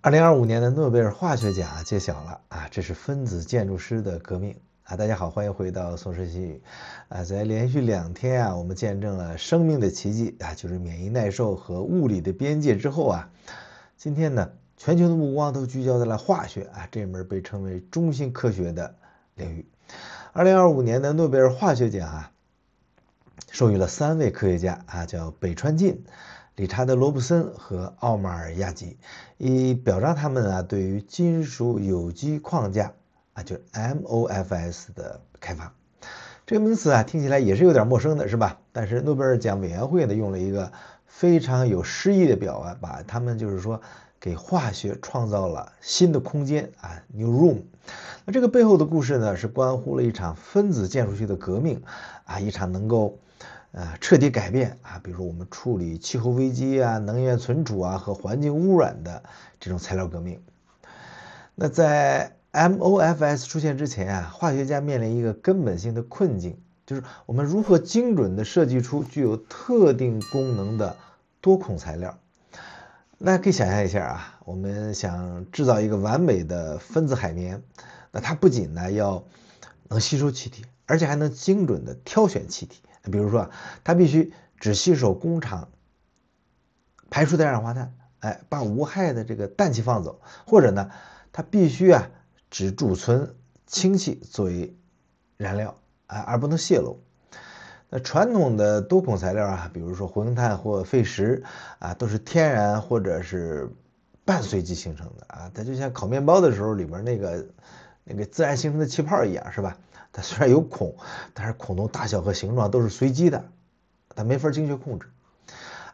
二零二五年的诺贝尔化学奖啊揭晓了啊，这是分子建筑师的革命啊！大家好，欢迎回到《宋世新语》啊！在连续两天啊，我们见证了生命的奇迹啊，就是免疫耐受和物理的边界之后啊，今天呢，全球的目光都聚焦在了化学啊这门被称为中心科学的领域。二零二五年的诺贝尔化学奖啊，授予了三位科学家啊，叫北川进。理查德·罗布森和奥马尔·亚吉，以表彰他们啊对于金属有机框架啊，就是 MOFs 的开发。这个名词啊听起来也是有点陌生的，是吧？但是诺贝尔奖委员会呢用了一个非常有诗意的表啊，把他们就是说给化学创造了新的空间啊，New Room。那这个背后的故事呢，是关乎了一场分子建筑学的革命啊，一场能够。呃，彻底改变啊，比如说我们处理气候危机啊、能源存储啊和环境污染的这种材料革命。那在 MOFs 出现之前啊，化学家面临一个根本性的困境，就是我们如何精准的设计出具有特定功能的多孔材料。大家可以想象一下啊，我们想制造一个完美的分子海绵，那它不仅呢要能吸收气体，而且还能精准的挑选气体。比如说啊，它必须只吸收工厂排出的二氧化碳，哎，把无害的这个氮气放走，或者呢，它必须啊只储存氢气作为燃料，哎，而不能泄漏。那传统的多孔材料啊，比如说活性炭或沸石啊，都是天然或者是半随机形成的啊，它就像烤面包的时候里面那个那个自然形成的气泡一样，是吧？虽然有孔，但是孔洞大小和形状都是随机的，它没法精确控制。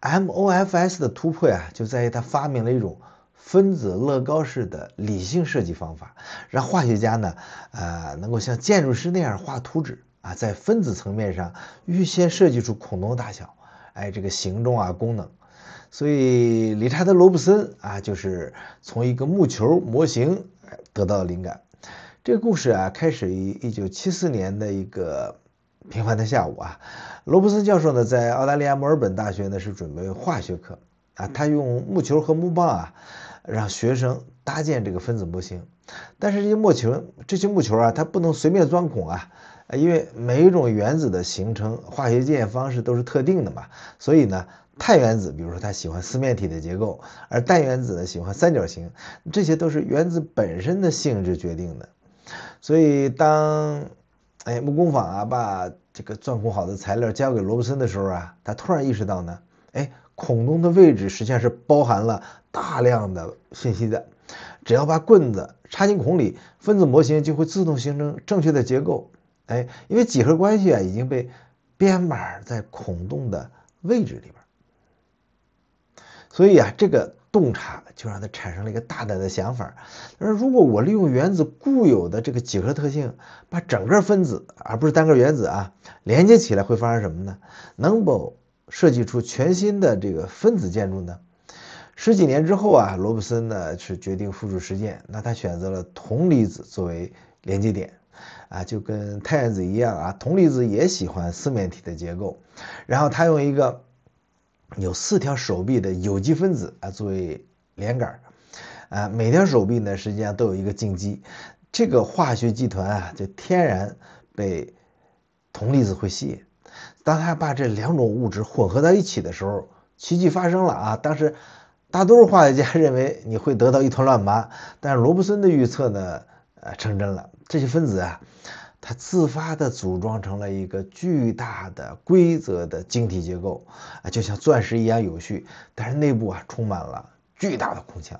MOFs 的突破呀，就在于它发明了一种分子乐高式的理性设计方法，让化学家呢，呃，能够像建筑师那样画图纸啊，在分子层面上预先设计出孔洞大小，哎，这个形状啊，功能。所以理查德·罗布森啊，就是从一个木球模型得到了灵感。这个故事啊，开始于一九七四年的一个平凡的下午啊。罗伯森教授呢，在澳大利亚墨尔本大学呢，是准备化学课啊。他用木球和木棒啊，让学生搭建这个分子模型。但是这些木球，这些木球啊，它不能随便钻孔啊，因为每一种原子的形成化学键方式都是特定的嘛。所以呢，碳原子，比如说它喜欢四面体的结构，而氮原子呢喜欢三角形，这些都是原子本身的性质决定的。所以，当，哎，木工坊啊把这个钻孔好的材料交给罗伯森的时候啊，他突然意识到呢，哎，孔洞的位置实际上是包含了大量的信息的。只要把棍子插进孔里，分子模型就会自动形成正确的结构。哎，因为几何关系啊已经被编码在孔洞的位置里边。所以啊，这个。洞察就让他产生了一个大胆的想法，他说：“如果我利用原子固有的这个几何特性，把整个分子而不是单个原子啊连接起来，会发生什么呢？能否设计出全新的这个分子建筑呢？”十几年之后啊，罗布森呢是决定付诸实践，那他选择了铜离子作为连接点，啊，就跟碳原子一样啊，铜离子也喜欢四面体的结构，然后他用一个。有四条手臂的有机分子啊，作为连杆，啊，每条手臂呢，实际上都有一个静基，这个化学集团啊，就天然被铜离子会吸引。当他把这两种物质混合在一起的时候，奇迹发生了啊！当时大多数化学家认为你会得到一团乱麻，但是罗布森的预测呢，呃，成真了，这些分子啊。它自发地组装成了一个巨大的规则的晶体结构，啊，就像钻石一样有序，但是内部啊充满了巨大的空腔。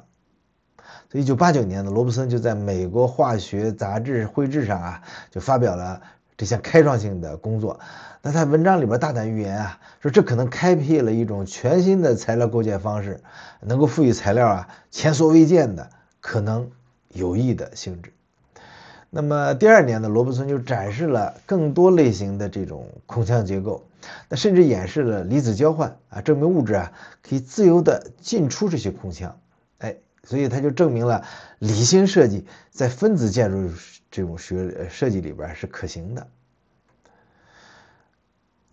所以，一九八九年的罗布森就在《美国化学杂志》绘制上啊，就发表了这项开创性的工作。那他文章里边大胆预言啊，说这可能开辟了一种全新的材料构建方式，能够赋予材料啊前所未见的可能有益的性质。那么第二年呢，罗伯森就展示了更多类型的这种空腔结构，那甚至演示了离子交换啊，证明物质啊可以自由的进出这些空腔，哎，所以他就证明了理性设计在分子建筑这种学设计里边是可行的。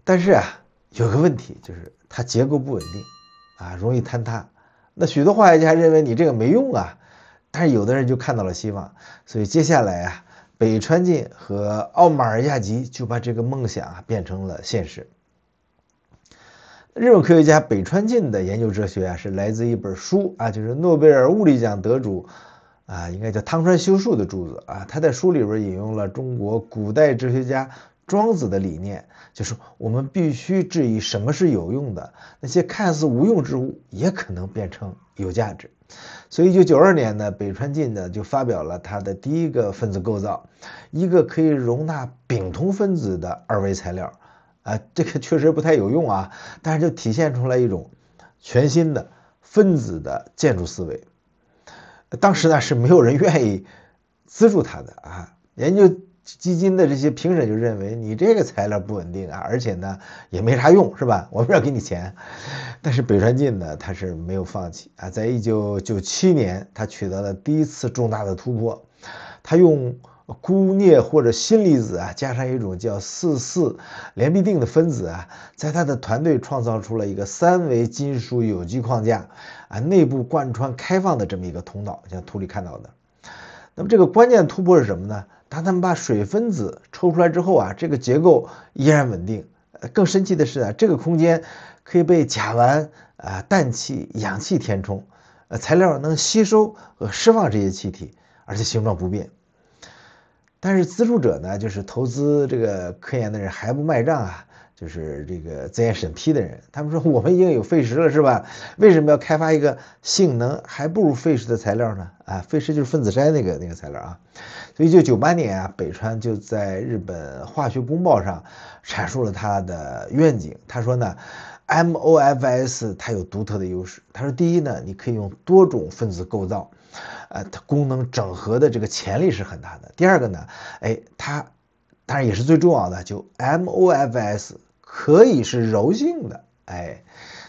但是啊，有个问题就是它结构不稳定，啊，容易坍塌。那许多化学家认为你这个没用啊，但是有的人就看到了希望，所以接下来啊。北川进和奥马尔亚吉就把这个梦想啊变成了现实。日本科学家北川进的研究哲学啊是来自一本书啊，就是诺贝尔物理奖得主啊，应该叫汤川修树的著作啊，他在书里边引用了中国古代哲学家。庄子的理念就是我们必须质疑什么是有用的，那些看似无用之物也可能变成有价值。所以，一九九二年呢，北川进呢就发表了他的第一个分子构造，一个可以容纳丙酮分子的二维材料。啊，这个确实不太有用啊，但是就体现出来一种全新的分子的建筑思维。当时呢是没有人愿意资助他的啊，研究。基金的这些评审就认为你这个材料不稳定啊，而且呢也没啥用，是吧？我们要给你钱，但是北川进呢他是没有放弃啊，在一九九七年他取得了第一次重大的突破，他用钴镍或者锌离子啊加上一种叫四四联必定的分子啊，在他的团队创造出了一个三维金属有机框架啊，内部贯穿开放的这么一个通道，像图里看到的。那么这个关键突破是什么呢？当他们把水分子抽出来之后啊，这个结构依然稳定。呃，更神奇的是啊，这个空间可以被甲烷、啊氮气、氧气填充。呃，材料能吸收和释放这些气体，而且形状不变。但是资助者呢，就是投资这个科研的人还不卖账啊。就是这个资源审批的人，他们说我们已经有沸石了，是吧？为什么要开发一个性能还不如沸石的材料呢？啊，沸石就是分子筛那个那个材料啊。所以一九九八年啊，北川就在日本化学公报上阐述了他的愿景。他说呢，MOFs 它有独特的优势。他说，第一呢，你可以用多种分子构造，呃，它功能整合的这个潜力是很大的。第二个呢，哎，它当然也是最重要的，就 MOFs。可以是柔性的，哎，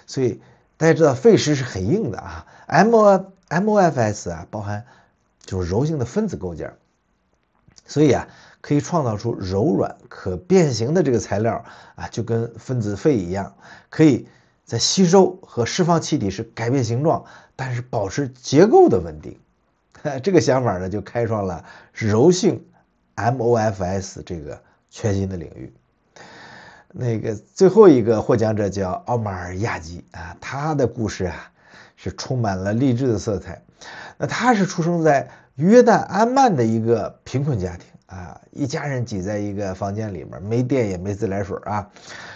所以大家知道肺石是很硬的啊，M-MOFs 啊包含就是柔性的分子构件，所以啊可以创造出柔软可变形的这个材料啊，就跟分子肺一样，可以在吸收和释放气体时改变形状，但是保持结构的稳定。这个想法呢就开创了柔性 MOFs 这个全新的领域。那个最后一个获奖者叫奥马尔·亚吉啊，他的故事啊是充满了励志的色彩。那他是出生在约旦安曼的一个贫困家庭啊，一家人挤在一个房间里面，没电也没自来水啊。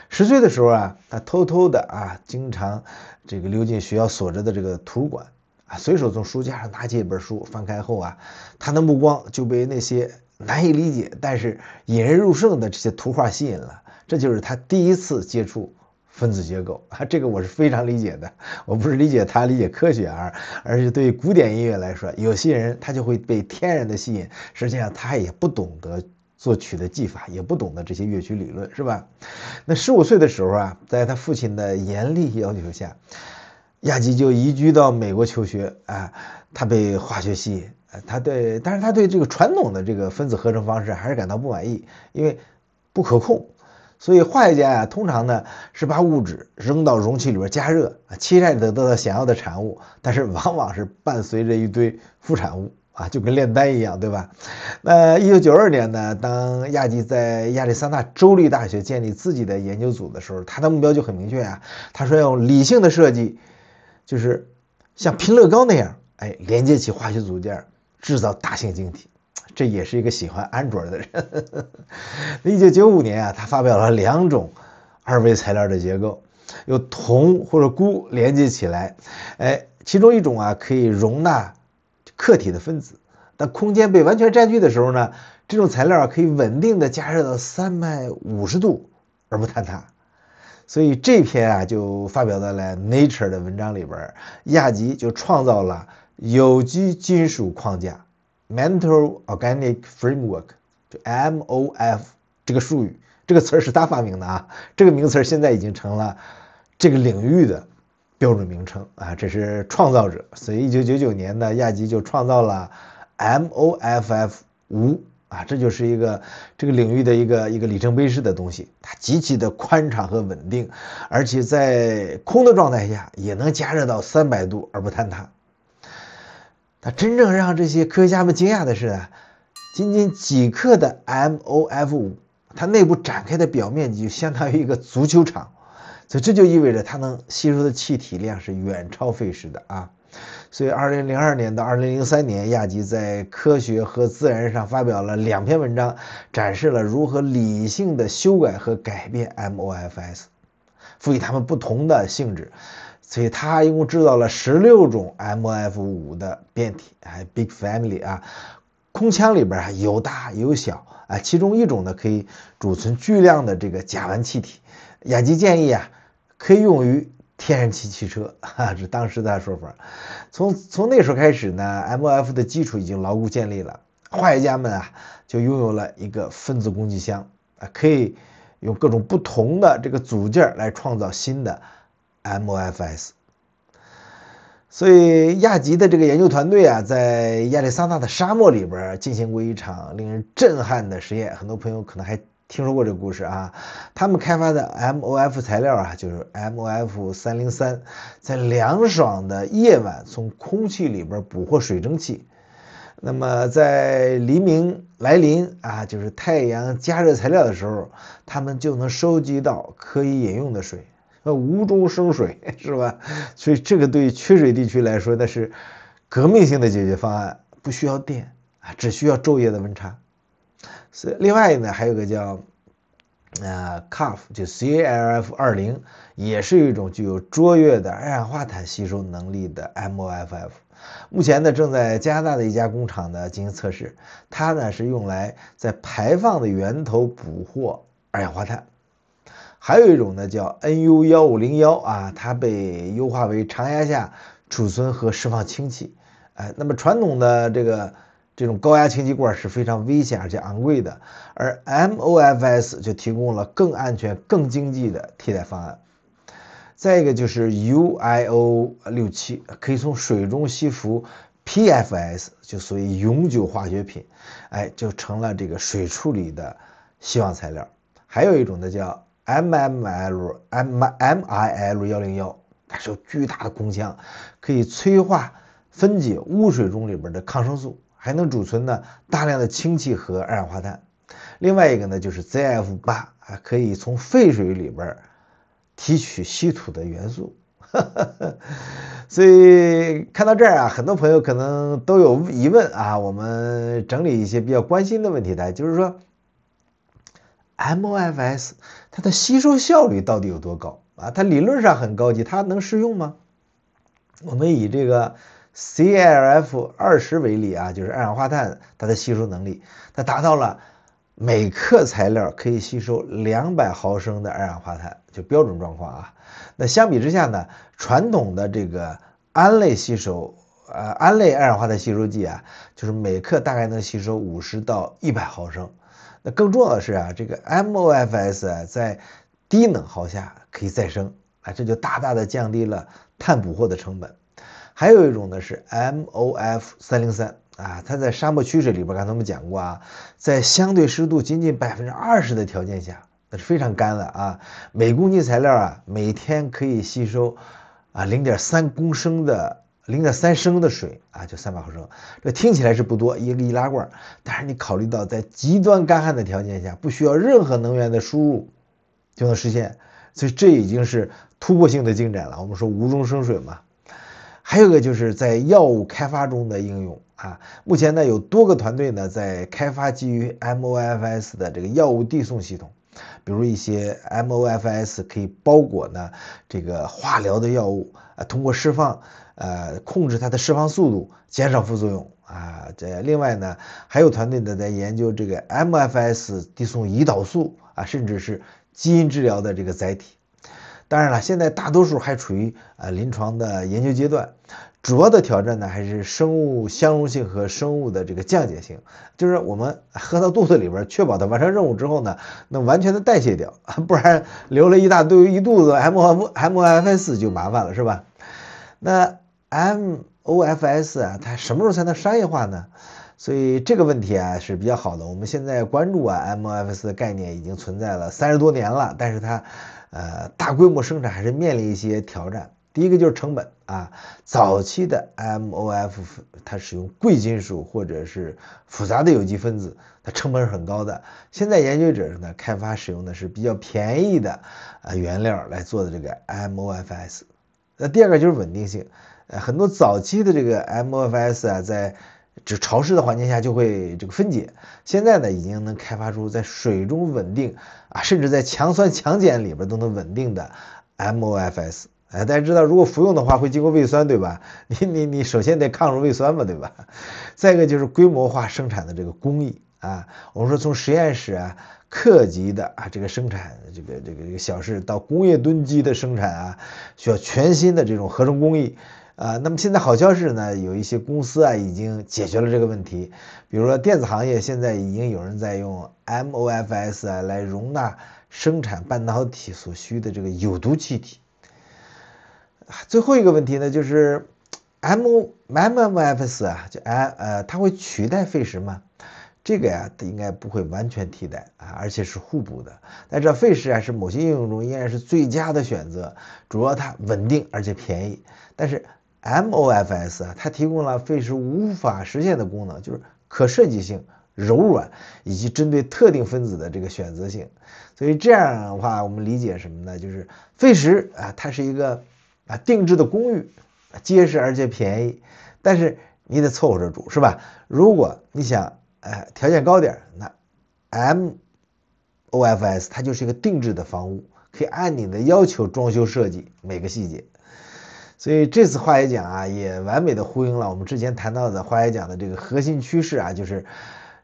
十岁的时候啊，他偷偷的啊，经常这个溜进学校锁着的这个图书馆啊，随手从书架上拿起一本书，翻开后啊，他的目光就被那些难以理解但是引人入胜的这些图画吸引了。这就是他第一次接触分子结构啊，这个我是非常理解的。我不是理解他理解科学，而而是对于古典音乐来说，有些人他就会被天然的吸引。实际上他也不懂得作曲的技法，也不懂得这些乐曲理论，是吧？那十五岁的时候啊，在他父亲的严厉要求下，亚基就移居到美国求学啊。他被化学吸引，他对但是他对这个传统的这个分子合成方式还是感到不满意，因为不可控。所以化学家呀，通常呢是把物质扔到容器里边加热，期待得到想要的产物，但是往往是伴随着一堆副产物啊，就跟炼丹一样，对吧？那一九九二年呢，当亚基在亚利桑那州立大学建立自己的研究组的时候，他的目标就很明确啊，他说要用理性的设计，就是像拼乐高那样，哎，连接起化学组件，制造大型晶体。这也是一个喜欢安卓的人。一九九五年啊，他发表了两种二维材料的结构，由铜或者钴连接起来。哎，其中一种啊可以容纳客体的分子。当空间被完全占据的时候呢，这种材料可以稳定的加热到三百五十度而不坍塌。所以这篇啊就发表在《了《Nature》的文章里边，亚吉就创造了有机金属框架。Metal n Organic Framework，就 MOF 这个术语，这个词儿是他发明的啊。这个名词现在已经成了这个领域的标准名称啊。这是创造者，所以一九九九年呢，亚吉就创造了 MOF 五啊，这就是一个这个领域的一个一个里程碑式的东西。它极其的宽敞和稳定，而且在空的状态下也能加热到三百度而不坍塌。他真正让这些科学家们惊讶的是，仅仅几克的 MOF 五，它内部展开的表面积就相当于一个足球场，所以这就意味着它能吸收的气体量是远超沸石的啊！所以，二零零二年到二零零三年，亚吉在《科学》和《自然》上发表了两篇文章，展示了如何理性的修改和改变 MOFs，赋予它们不同的性质。所以它一共制造了十六种 Mf 五的变体，哎 Big family 啊，空腔里边啊有大有小啊，其中一种呢可以储存巨量的这个甲烷气体。雅吉建议啊，可以用于天然气汽车，哈、是当时的说法。从从那时候开始呢，Mf 的基础已经牢固建立了，化学家们啊就拥有了一个分子工具箱啊，可以用各种不同的这个组件来创造新的。m f s 所以亚吉的这个研究团队啊，在亚利桑那的沙漠里边进行过一场令人震撼的实验。很多朋友可能还听说过这个故事啊。他们开发的 MOF 材料啊，就是 MOF 三零三，在凉爽的夜晚从空气里边捕获水蒸气。那么在黎明来临啊，就是太阳加热材料的时候，他们就能收集到可以饮用的水。呃，无中生水 是吧？所以这个对缺水地区来说，那是革命性的解决方案，不需要电啊，只需要昼夜的温差。所以另外呢，还有个叫呃 Calf，就 C L F 二零，也是一种具有卓越的二氧化碳吸收能力的 M O F F。目前呢，正在加拿大的一家工厂呢进行测试，它呢是用来在排放的源头捕获二氧化碳。还有一种呢，叫 NU 幺五零幺啊，它被优化为常压下储存和释放氢气。哎，那么传统的这个这种高压氢气罐是非常危险而且昂贵的，而 MOFs 就提供了更安全、更经济的替代方案。再一个就是 UIO 六七，可以从水中吸附 PFS，就属于永久化学品，哎，就成了这个水处理的希望材料。还有一种呢，叫 M M L M M I L 幺零幺，它是有巨大的空腔，可以催化分解污水中里边的抗生素，还能储存呢大量的氢气和二氧化碳。另外一个呢，就是 Z F 八，可以从废水里边提取稀土的元素。所以看到这儿啊，很多朋友可能都有疑问啊，我们整理一些比较关心的问题来，就是说。m f s 它的吸收效率到底有多高啊？它理论上很高级，它能适用吗？我们以这个 CLF 二十为例啊，就是二氧化碳它的吸收能力，它达到了每克材料可以吸收两百毫升的二氧化碳，就标准状况啊。那相比之下呢，传统的这个胺类吸收，呃，胺类二氧化碳吸收剂啊，就是每克大概能吸收五十到一百毫升。那更重要的是啊，这个 MOFS 啊，在低能耗下可以再生啊，这就大大的降低了碳捕获的成本。还有一种呢是 MOF 三零三啊，它在沙漠区这里边，刚才我们讲过啊，在相对湿度仅仅百分之二十的条件下，那是非常干了啊，每公斤材料啊，每天可以吸收啊零点三公升的。零点三升的水啊，就三百毫升，这听起来是不多，一个易拉罐。但是你考虑到在极端干旱的条件下，不需要任何能源的输入就能实现，所以这已经是突破性的进展了。我们说无中生水嘛。还有一个就是在药物开发中的应用啊，目前呢有多个团队呢在开发基于 MOFs 的这个药物递送系统。比如一些 M O F S 可以包裹呢这个化疗的药物啊，通过释放，呃，控制它的释放速度，减少副作用啊。这另外呢，还有团队呢在研究这个 M F S 递送胰岛素啊，甚至是基因治疗的这个载体。当然了，现在大多数还处于呃临床的研究阶段，主要的挑战呢还是生物相容性和生物的这个降解性，就是我们喝到肚子里边，确保它完成任务之后呢，能完全的代谢掉，不然留了一大堆一肚子 M O M F S 就麻烦了，是吧？那 M O F S 啊，它什么时候才能商业化呢？所以这个问题啊是比较好的。我们现在关注啊，MOFs 的概念已经存在了三十多年了，但是它，呃，大规模生产还是面临一些挑战。第一个就是成本啊，早期的 MOF 它使用贵金属或者是复杂的有机分子，它成本是很高的。现在研究者呢，开发使用的是比较便宜的啊原料来做的这个 MOFs。那第二个就是稳定性，呃，很多早期的这个 MOFs 啊，在就潮湿的环境下就会这个分解。现在呢，已经能开发出在水中稳定啊，甚至在强酸强碱里边都能稳定的 MOFs。哎，大家知道，如果服用的话，会经过胃酸，对吧？你你你，首先得抗住胃酸嘛，对吧？再一个就是规模化生产的这个工艺啊，我们说从实验室啊克级的啊这个生产，这个这个这个小事到工业吨级的生产啊，需要全新的这种合成工艺。啊，那么现在好消息呢，有一些公司啊已经解决了这个问题，比如说电子行业现在已经有人在用 M O F S 啊来容纳生产半导体所需的这个有毒气体。最后一个问题呢，就是 M M m F S 啊，就 M 呃，它会取代沸石吗？这个呀，应该不会完全替代啊，而且是互补的。但是费时啊，是某些应用中依然是最佳的选择，主要它稳定而且便宜，但是。MOFS 啊，它提供了费时无法实现的功能，就是可设计性、柔软以及针对特定分子的这个选择性。所以这样的话，我们理解什么呢？就是费时啊，它是一个啊定制的公寓，结实而且便宜，但是你得凑合着住，是吧？如果你想哎条件高点，那 MOFS 它就是一个定制的房屋，可以按你的要求装修设计每个细节。所以这次化学奖啊，也完美的呼应了我们之前谈到的化学奖的这个核心趋势啊，就是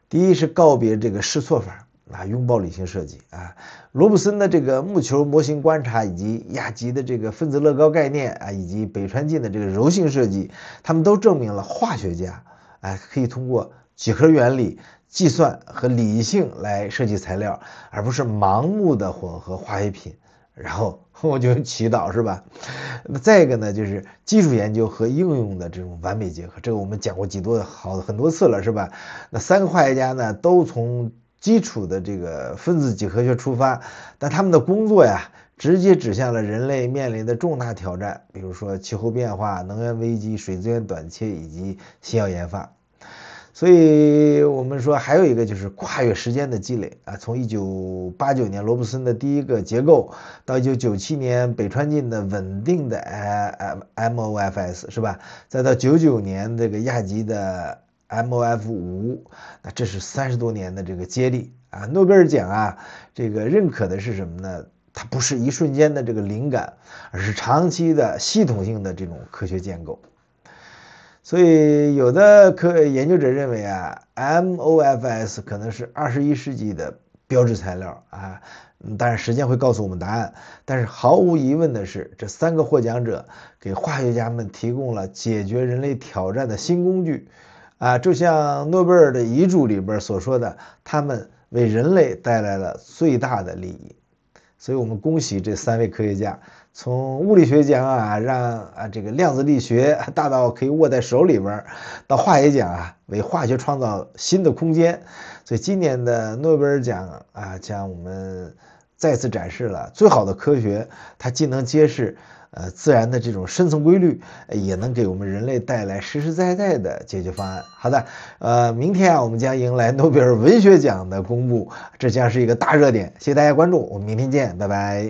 第一是告别这个试错法，啊拥抱理性设计啊。罗布森的这个木球模型观察，以及亚吉的这个分子乐高概念啊，以及北川进的这个柔性设计，他们都证明了化学家啊可以通过几何原理计算和理性来设计材料，而不是盲目的混合化学品。然后 我就祈祷，是吧？那再一个呢，就是技术研究和应用的这种完美结合，这个我们讲过几多好很多次了，是吧？那三个化学家呢，都从基础的这个分子几何学出发，但他们的工作呀，直接指向了人类面临的重大挑战，比如说气候变化、能源危机、水资源短缺以及新药研发。所以，我们说还有一个就是跨越时间的积累啊，从一九八九年罗布森的第一个结构，到一九九七年北川进的稳定的 M M O F S 是吧？再到九九年这个亚吉的 M O F 五，那这是三十多年的这个接力啊。诺贝尔奖啊，这个认可的是什么呢？它不是一瞬间的这个灵感，而是长期的系统性的这种科学建构。所以，有的科研究者认为啊，MOFs 可能是二十一世纪的标志材料啊。当然，时间会告诉我们答案。但是，毫无疑问的是，这三个获奖者给化学家们提供了解决人类挑战的新工具啊。就像诺贝尔的遗嘱里边所说的，他们为人类带来了最大的利益。所以我们恭喜这三位科学家。从物理学讲啊，让啊这个量子力学大到可以握在手里边，到化学奖啊，为化学创造新的空间。所以今年的诺贝尔奖啊，将我们再次展示了最好的科学，它既能揭示呃自然的这种深层规律，也能给我们人类带来实实在在的解决方案。好的，呃，明天啊，我们将迎来诺贝尔文学奖的公布，这将是一个大热点。谢谢大家关注，我们明天见，拜拜。